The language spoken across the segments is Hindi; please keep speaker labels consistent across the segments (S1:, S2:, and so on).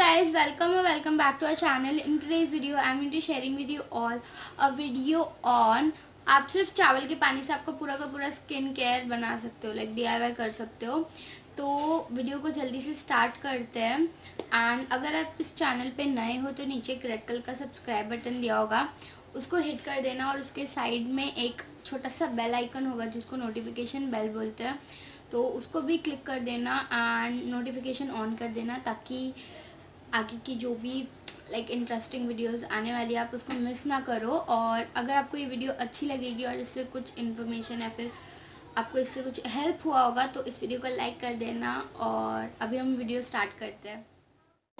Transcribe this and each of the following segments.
S1: guys welcome or welcome back to our channel in today's video i'm going to be sharing with you all a video on आप सिर्फ चावल के पानी से आपका पूरा का पूरा स्किन केयर बना सकते हो लाइक डी कर सकते हो तो वीडियो को जल्दी से स्टार्ट करते हैं एंड अगर आप इस चैनल पे नए हो तो नीचे एक रेड कलर का सब्सक्राइब बटन दिया होगा उसको हिट कर देना और उसके साइड में एक छोटा सा बेल आइकन होगा जिसको नोटिफिकेशन बेल बोलते हैं तो उसको भी क्लिक कर देना एंड नोटिफिकेशन ऑन कर देना ताकि आगे की जो भी लाइक इंटरेस्टिंग वीडियोस आने वाली है आप उसको मिस ना करो और अगर आपको ये वीडियो अच्छी लगेगी और इससे कुछ इन्फॉर्मेशन या फिर आपको इससे कुछ हेल्प हुआ होगा तो इस वीडियो को लाइक कर देना और अभी हम वीडियो स्टार्ट करते हैं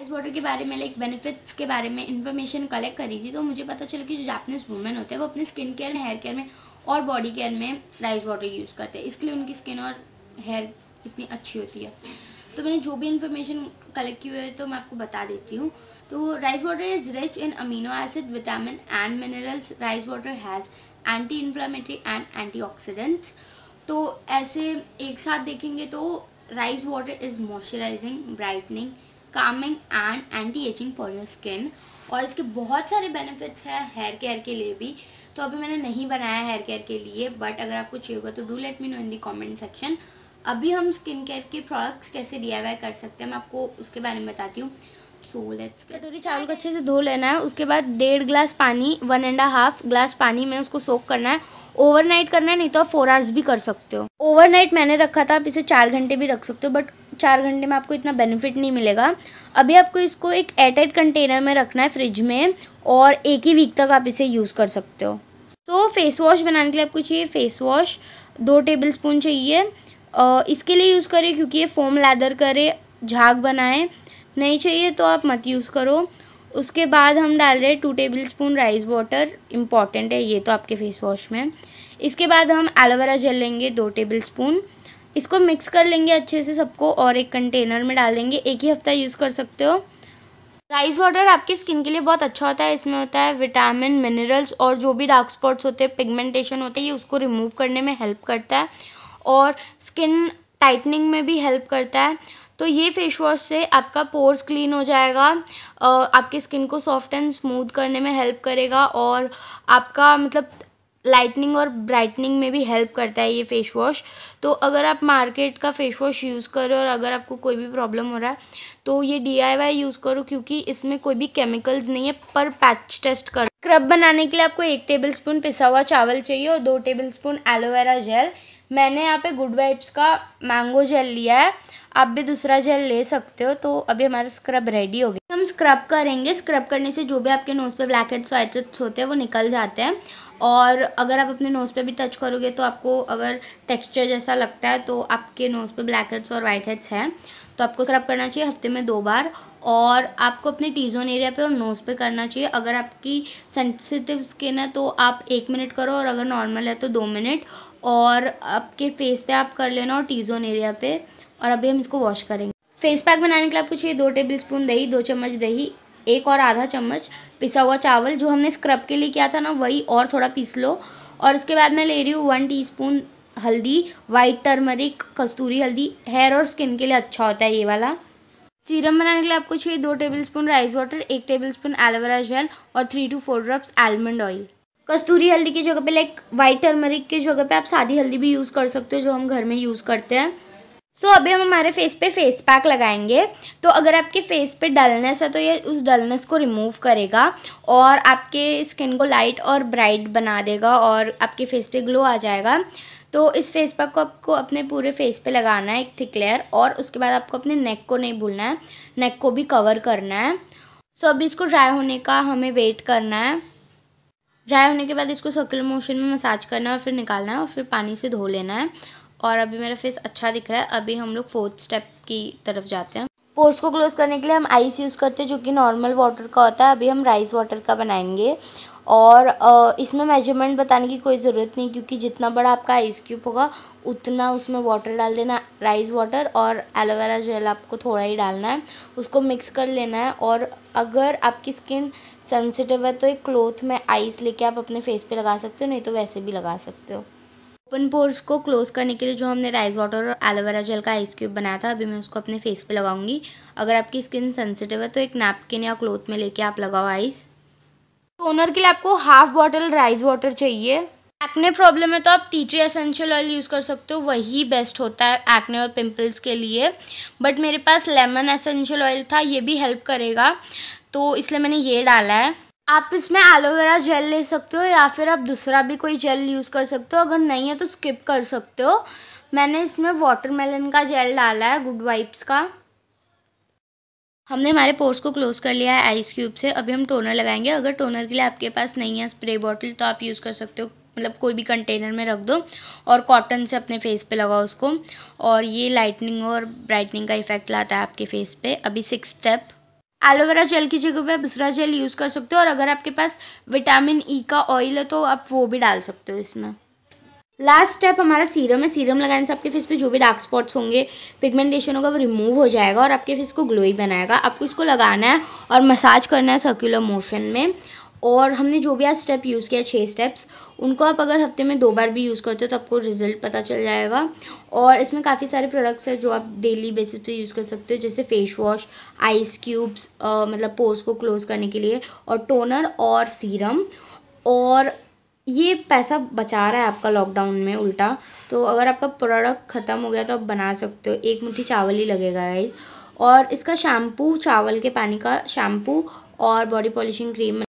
S1: इस वाटर के बारे में लाइक बेनिफिट्स के बारे में इन्फॉर्मेशन कलेक्ट करी थी तो मुझे पता चला कि जो जापनीज़ वुमेन होते हैं वो अपने स्किन केयर हेयर केयर में और बॉडी केयर में राइस वाटर यूज़ करते हैं इसके लिए उनकी स्किन और हेयर इतनी अच्छी होती है तो मैंने जो भी इन्फॉर्मेशन कलेक्ट की हुई है तो मैं आपको बता देती हूँ तो rice water is rich in amino acid vitamin and minerals rice water has anti inflammatory and anti तो ऐसे एक साथ देखेंगे तो rice water is moisturising brightening calming and anti ageing for your skin और इसके बहुत सारे बेनिफिट्स हैं हेयर केयर के लिए भी तो अभी मैंने नहीं बनाया हेयर केयर के लिए बट अगर आपको चाहिए होगा तो do let me know in the comment section अभी हम स्किन केयर के प्रोडक्ट्स कैसे डी कर सकते हैं मैं आपको उसके बारे में बताती हूँ सो लेट्स कटोरी चावल को अच्छे से धो लेना है उसके बाद डेढ़ ग्लास पानी वन एंड हाफ ग्लास पानी में उसको सोक करना है ओवरनाइट करना है नहीं तो आप फोर आवर्स भी कर सकते हो ओवरनाइट मैंने रखा था आप इसे चार घंटे भी रख सकते हो बट चार घंटे में आपको इतना बेनिफिट नहीं मिलेगा अभी आपको इसको एक एयरटाइट कंटेनर में रखना है फ्रिज में और एक ही वीक तक आप इसे यूज़ कर सकते हो तो फेस वॉश बनाने के लिए आपको चाहिए फेस वॉश दो टेबल स्पून चाहिए इसके लिए यूज़ करें क्योंकि ये फोम लैदर करे झाग बनाए नहीं चाहिए तो आप मत यूज़ करो उसके बाद हम डाल रहे हैं two tablespoon rice water important है ये तो आपके फेस वॉश में इसके बाद हम एलोवेरा जेल लेंगे दो टेबल स्पून इसको मिक्स कर लेंगे अच्छे से सबको और एक कंटेनर में डाल देंगे एक ही हफ्ता यूज़ कर सकते हो राइस वाटर आपकी स्किन के लिए बहुत अच्छा होता है इसमें होता है विटामिन मिनरल्स और जो भी डार्क स्पॉट्स होते हैं पिगमेंटेशन होते हैं ये उसको रिमूव करने में हेल्प करता है और स्किन टाइटनिंग में भी हेल्प करता है तो ये फेस वॉश से आपका पोर्स क्लीन हो जाएगा आपके स्किन को सॉफ्ट एंड स्मूथ करने में हेल्प करेगा और आपका मतलब लाइटनिंग और ब्राइटनिंग में भी हेल्प करता है ये फेस वॉश तो अगर आप मार्केट का फेस वॉश यूज़ करो और अगर आपको कोई भी प्रॉब्लम हो रहा है तो ये डी यूज़ करो क्योंकि इसमें कोई भी केमिकल्स नहीं है पर पैच टेस्ट कर स्क्रब बनाने के लिए आपको एक टेबलस्पून पिसा हुआ चावल चाहिए और दो टेबलस्पून एलोवेरा जेल मैंने यहाँ पे गुड वाइब्स का मैंगो जेल लिया है आप भी दूसरा जेल ले सकते हो तो अभी हमारा स्क्रब रेडी हो गया हम स्क्रब करेंगे स्क्रब करने से जो भी आपके नोज़ पे ब्लैक हेड्स वाइट हेड्स होते हैं वो निकल जाते हैं और अगर आप अपने नोज़ पे भी टच करोगे तो आपको अगर टेक्सचर जैसा लगता है तो आपके नोज़ पे ब्लैक हेड्स और वाइट हेड्स हैं तो आपको स्क्रब करना चाहिए हफ्ते में दो बार और आपको अपने टीजोन एरिया पे और नोज़ पे करना चाहिए अगर आपकी सेंसिटिव स्किन है तो आप एक मिनट करो और अगर नॉर्मल है तो दो मिनट और आपके फेस पे आप कर लेना और टीजोन एरिया पे और अभी हम इसको वॉश करेंगे फेस पैक बनाने के लिए आपको चाहिए दो टेबल स्पून दही दो चम्मच दही एक और आधा चम्मच पिसा हुआ चावल जो हमने स्क्रब के लिए किया था ना वही और थोड़ा पीस लो और उसके बाद मैं ले रही हूँ वन टीस्पून हल्दी वाइट टर्मरिक कस्तूरी हल्दी हेयर और स्किन के लिए अच्छा होता है ये वाला सीरम बनाने के लिए आपको चाहिए दो टेबल स्पून राइस वाटर एक टेबल स्पून एलोवेरा जेल और three two four drops almond oil कस्तूरी हल्दी की जगह पे लाइक वाइट टर्मरिक की जगह पे आप सादी हल्दी भी यूज़ कर सकते हो जो हम घर में यूज़ करते हैं सो so, अभी हम हमारे फेस पे फेस पैक लगाएंगे तो अगर आपके फेस पे डलनेस है तो ये उस डलनेस को रिमूव करेगा और आपके स्किन को लाइट और ब्राइट बना देगा और आपके फेस पे ग्लो आ जाएगा तो इस फेस पैक को आपको अपने पूरे फेस पे लगाना है एक थिक लेयर और उसके बाद आपको अपने नेक को नहीं भूलना है नेक को भी कवर करना है सो so, अभी इसको ड्राई होने का हमें वेट करना है ड्राई होने के बाद इसको सर्कुलर मोशन में मसाज करना है और फिर निकालना है और फिर पानी से धो लेना है और अभी मेरा फेस अच्छा दिख रहा है अभी हम लोग फोर्थ स्टेप की तरफ जाते हैं पोर्स को क्लोज करने के लिए हम आइस यूज़ करते हैं जो कि नॉर्मल वाटर का होता है अभी हम राइस वाटर का बनाएंगे और इसमें मेजरमेंट बताने की कोई ज़रूरत नहीं क्योंकि जितना बड़ा आपका आइस क्यूब होगा उतना उसमें वाटर डाल देना राइस वाटर और एलोवेरा जेल आपको थोड़ा ही डालना है उसको मिक्स कर लेना है और अगर आपकी स्किन सेंसिटिव है तो एक क्लोथ में आइस लेके आप अपने फेस पे लगा सकते हो नहीं तो वैसे भी लगा सकते हो ओपन पोर्स को क्लोज करने के लिए जो हमने राइस वाटर और एलोवेरा जेल का आइस क्यूब बनाया था अभी मैं उसको अपने फेस पर लगाऊंगी अगर आपकी स्किन सेंसिटिव है तो एक नैपकिन या क्लोथ में लेके आप लगाओ आइस टोनर के लिए आपको हाफ बॉटल राइस वाटर चाहिए एक्ने प्रॉब्लम है तो आप tea tree essential oil use कर सकते हो वही बेस्ट होता है एक्ने और पिंपल्स के लिए बट मेरे पास लेमन एसेंशियल ऑयल था ये भी हेल्प करेगा तो इसलिए मैंने ये डाला है आप इसमें एलोवेरा जेल ले सकते हो या फिर आप दूसरा भी कोई जेल यूज़ कर सकते हो अगर नहीं है तो स्किप कर सकते हो मैंने इसमें वाटरमेलन का जेल डाला है गुड वाइप्स का हमने हमारे पोर्स को क्लोज़ कर लिया है आइस क्यूब से अभी हम टोनर लगाएंगे अगर टोनर के लिए आपके पास नहीं है स्प्रे बॉटल तो आप यूज़ कर सकते हो मतलब कोई भी कंटेनर में रख दो और कॉटन से अपने फेस पे लगाओ उसको और ये लाइटनिंग और ब्राइटनिंग का इफेक्ट लाता है आपके फेस पे अभी सिक्स स्टेप एलोवेरा जेल की जगह पे दूसरा जेल यूज़ कर सकते हो और अगर आपके पास विटामिन ई e का ऑयल है तो आप वो भी डाल सकते हो इसमें लास्ट स्टेप हमारा सीरम है सीरम लगाने से आपके फेस पे जो भी डार्क स्पॉट्स होंगे पिगमेंटेशन होगा वो रिमूव हो जाएगा और आपके फेस को ग्लोई बनाएगा आपको इसको लगाना है और मसाज करना है सर्कुलर मोशन में और हमने जो भी आज स्टेप यूज़ किया छः स्टेप्स उनको आप अगर हफ्ते में दो बार भी यूज़ करते हो तो आपको रिजल्ट पता चल जाएगा और इसमें काफ़ी सारे प्रोडक्ट्स हैं जो आप डेली बेसिस पे यूज़ कर सकते हो जैसे फेस वॉश आइस क्यूब्स मतलब पोर्स को क्लोज करने के लिए और टोनर और सीरम और ये पैसा बचा रहा है आपका लॉकडाउन में उल्टा तो अगर आपका प्रोडक्ट ख़त्म हो गया तो आप बना सकते हो एक मुट्ठी चावल ही लगेगा गाइस और इसका शैम्पू चावल के पानी का शैम्पू और बॉडी पॉलिशिंग क्रीम